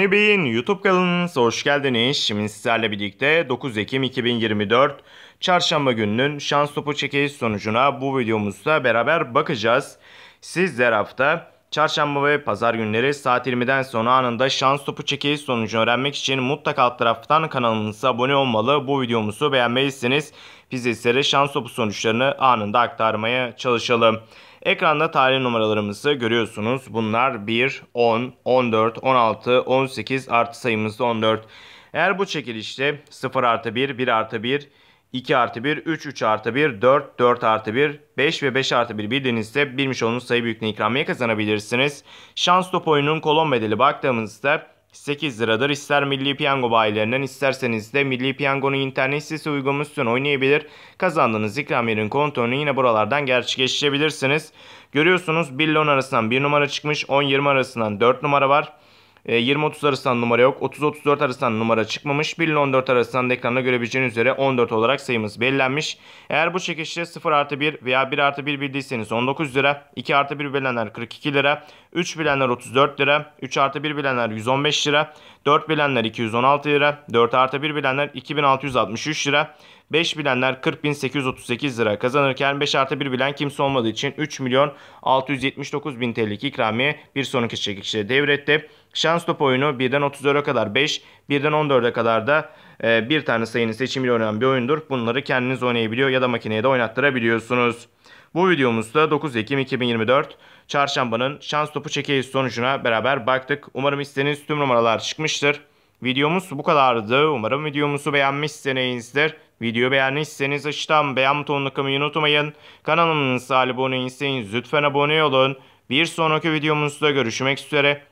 Hübey'in YouTube kanalınıza hoş geldiniz. Şimdi sizlerle birlikte 9 Ekim 2024 Çarşamba gününün şans topu çekiliş sonucuna bu videomuzda beraber bakacağız. Sizler hafta Çarşamba ve pazar günleri saat 20'den sonra anında şans topu çekiliş sonucunu öğrenmek için mutlaka alt taraftan kanalımıza abone olmalı. Bu videomuzu beğenmelisiniz. Biz sizlere şans topu sonuçlarını anında aktarmaya çalışalım. Ekranda tarih numaralarımızı görüyorsunuz. Bunlar 1, 10, 14, 16, 18 artı sayımızda 14. Eğer bu çekilişte 0 artı 1, 1 artı 1, 2 artı 1, 3, 3 artı 1, 4, 4 artı 1, 5 ve 5 artı 1 bildiğinizde bilmiş olduğunuz sayı büyüklüğüne ikramiye kazanabilirsiniz. Şans top oyununun kolon bedeli baktığımızda 8 liradır. İster Milli Piyango bayilerinden isterseniz de Milli Piyango'nun internet sitesi uygulamasından oynayabilir. Kazandığınız ikramiyenin kontrolünü yine buralardan gerçekleştirebilirsiniz. Görüyorsunuz 1 ile 10 arasından 1 numara çıkmış, 10-20 arasından 4 numara var. 20-30 e, arasından numara yok. 30-34 arasından numara çıkmamış. 1 ile 14 arasından da ekranda görebileceğiniz üzere 14 olarak sayımız belirlenmiş. Eğer bu çekişte 0 artı 1 veya 1 artı 1 bildiyseniz 19 lira. 2 artı 1 bilenler 42 lira. 3 bilenler 34 lira. 3 artı 1 bilenler 115 lira. 4 bilenler 216 lira. 4 artı 1 bilenler 2663 lira. 5 bilenler 40.838 lira kazanırken 5 artı 1 bilen kimse olmadığı için 3 milyon 679 bin TL'lik ikramiye bir sonraki çekişte devretti. Şans top oyunu 1'den 34'e kadar 5, 1'den 14'e kadar da e, bir tane sayının seçimiyle oynanan bir oyundur. Bunları kendiniz oynayabiliyor ya da makineye de oynattırabiliyorsunuz. Bu videomuzda 9 Ekim 2024 Çarşamba'nın şans topu çekeyiz sonucuna beraber baktık. Umarım istediğiniz tüm numaralar çıkmıştır. Videomuz bu kadardı. Umarım videomuzu beğenmişsinizdir. Videoyu beğendiyseniz aşağıdan beğen butonuna kımayı unutmayın. Kanalımıza abone değilseniz lütfen abone olun. Bir sonraki videomuzda görüşmek üzere.